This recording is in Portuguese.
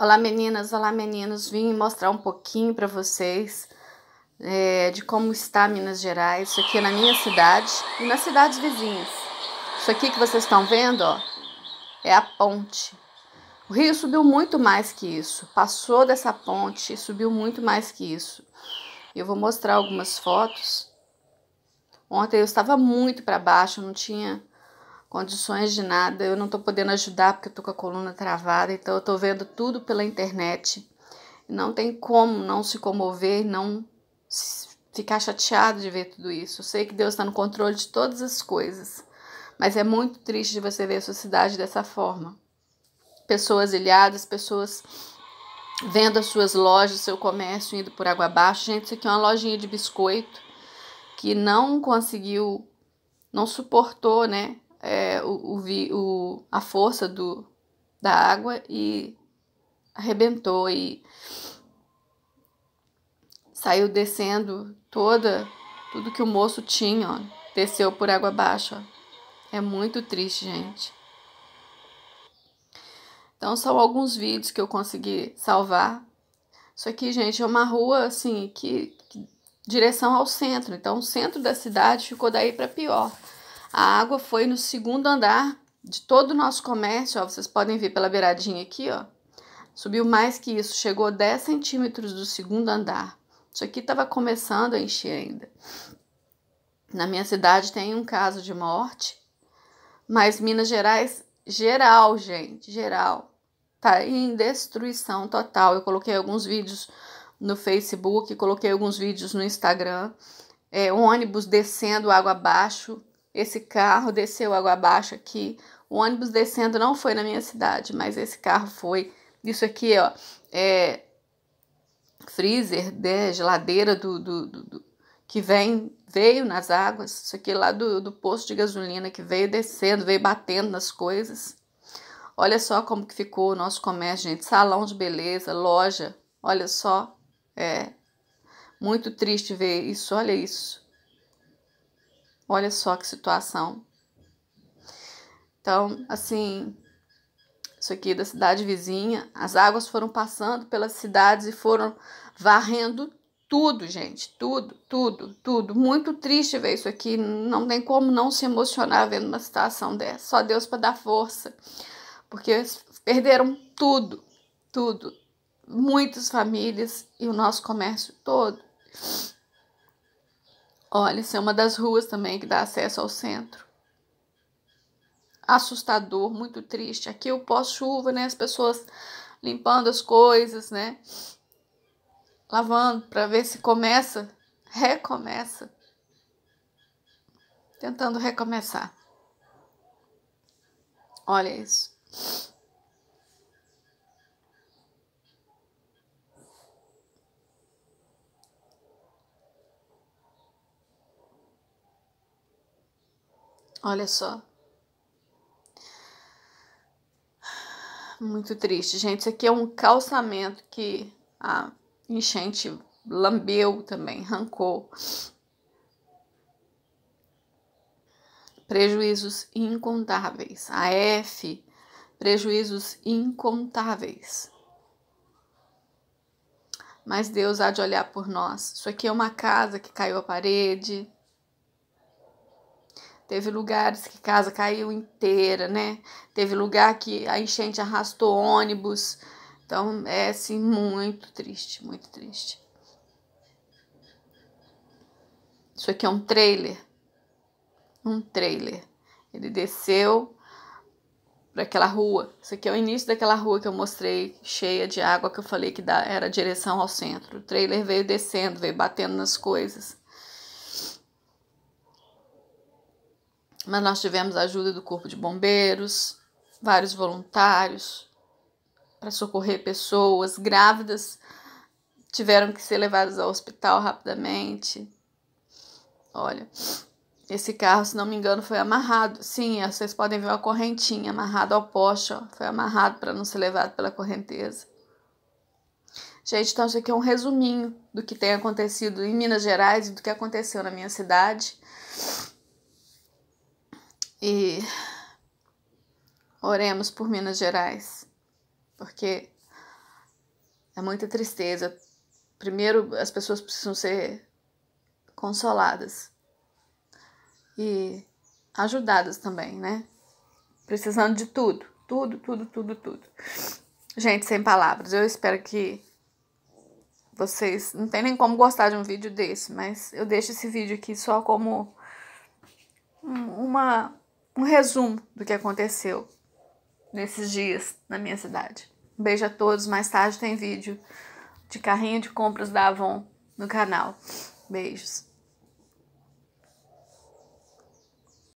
Olá meninas, olá meninos, vim mostrar um pouquinho para vocês é, de como está Minas Gerais, isso aqui é na minha cidade e nas cidades vizinhas. Isso aqui que vocês estão vendo, ó, é a ponte. O rio subiu muito mais que isso, passou dessa ponte e subiu muito mais que isso. Eu vou mostrar algumas fotos. Ontem eu estava muito para baixo, não tinha condições de nada, eu não estou podendo ajudar porque eu estou com a coluna travada, então eu estou vendo tudo pela internet. Não tem como não se comover, não ficar chateado de ver tudo isso. Eu sei que Deus está no controle de todas as coisas, mas é muito triste de você ver a sociedade dessa forma. Pessoas ilhadas, pessoas vendo as suas lojas, seu comércio indo por água abaixo. Gente, isso aqui é uma lojinha de biscoito que não conseguiu, não suportou, né? é, o, o, a força do, da água e arrebentou e saiu descendo toda tudo que o moço tinha, ó, desceu por água abaixo. É muito triste, gente. Então são alguns vídeos que eu consegui salvar. Isso aqui, gente, é uma rua assim que, que direção ao centro. Então o centro da cidade ficou daí para pior. A água foi no segundo andar de todo o nosso comércio, ó, vocês podem ver pela beiradinha aqui, ó. Subiu mais que isso, chegou a 10 centímetros do segundo andar. Isso aqui estava começando a encher ainda. Na minha cidade tem um caso de morte, mas Minas Gerais, geral, gente, geral, tá em destruição total. Eu coloquei alguns vídeos no Facebook, coloquei alguns vídeos no Instagram. É, ônibus descendo água abaixo, esse carro desceu água abaixo aqui. O ônibus descendo não foi na minha cidade, mas esse carro foi. Isso aqui, ó, é freezer, né, geladeira do, do, do, do, que vem veio nas águas. Isso aqui lá do, do posto de gasolina que veio descendo, veio batendo nas coisas. Olha só como que ficou o nosso comércio, gente. Salão de beleza, loja. Olha só, é muito triste ver isso. Olha isso. Olha só que situação. Então, assim, isso aqui da cidade vizinha, as águas foram passando pelas cidades e foram varrendo tudo, gente, tudo, tudo, tudo. Muito triste ver isso aqui, não tem como não se emocionar vendo uma situação dessa. Só Deus para dar força. Porque perderam tudo, tudo. Muitas famílias e o nosso comércio todo. Olha, essa é uma das ruas também que dá acesso ao centro. Assustador, muito triste. Aqui o pós-chuva, né? As pessoas limpando as coisas, né? Lavando para ver se começa, recomeça. Tentando recomeçar. Olha isso. Olha só. Muito triste, gente. Isso aqui é um calçamento que a enchente lambeu também, arrancou. Prejuízos incontáveis. A F, prejuízos incontáveis. Mas Deus há de olhar por nós. Isso aqui é uma casa que caiu a parede Teve lugares que casa caiu inteira, né? Teve lugar que a enchente arrastou ônibus. Então é assim muito triste, muito triste. Isso aqui é um trailer. Um trailer. Ele desceu para aquela rua. Isso aqui é o início daquela rua que eu mostrei, cheia de água, que eu falei que era direção ao centro. O trailer veio descendo, veio batendo nas coisas. mas nós tivemos a ajuda do Corpo de Bombeiros, vários voluntários para socorrer pessoas grávidas tiveram que ser levadas ao hospital rapidamente. Olha, esse carro, se não me engano, foi amarrado. Sim, vocês podem ver uma correntinha amarrada ao poste, ó. foi amarrado para não ser levado pela correnteza. Gente, então isso aqui é um resuminho do que tem acontecido em Minas Gerais e do que aconteceu na minha cidade. E oremos por Minas Gerais, porque é muita tristeza. Primeiro, as pessoas precisam ser consoladas e ajudadas também, né? Precisando de tudo, tudo, tudo, tudo, tudo. Gente, sem palavras. Eu espero que vocês não tem nem como gostar de um vídeo desse, mas eu deixo esse vídeo aqui só como uma um resumo do que aconteceu nesses dias na minha cidade. Um beijo a todos. Mais tarde tem vídeo de carrinho de compras da Avon no canal. Beijos.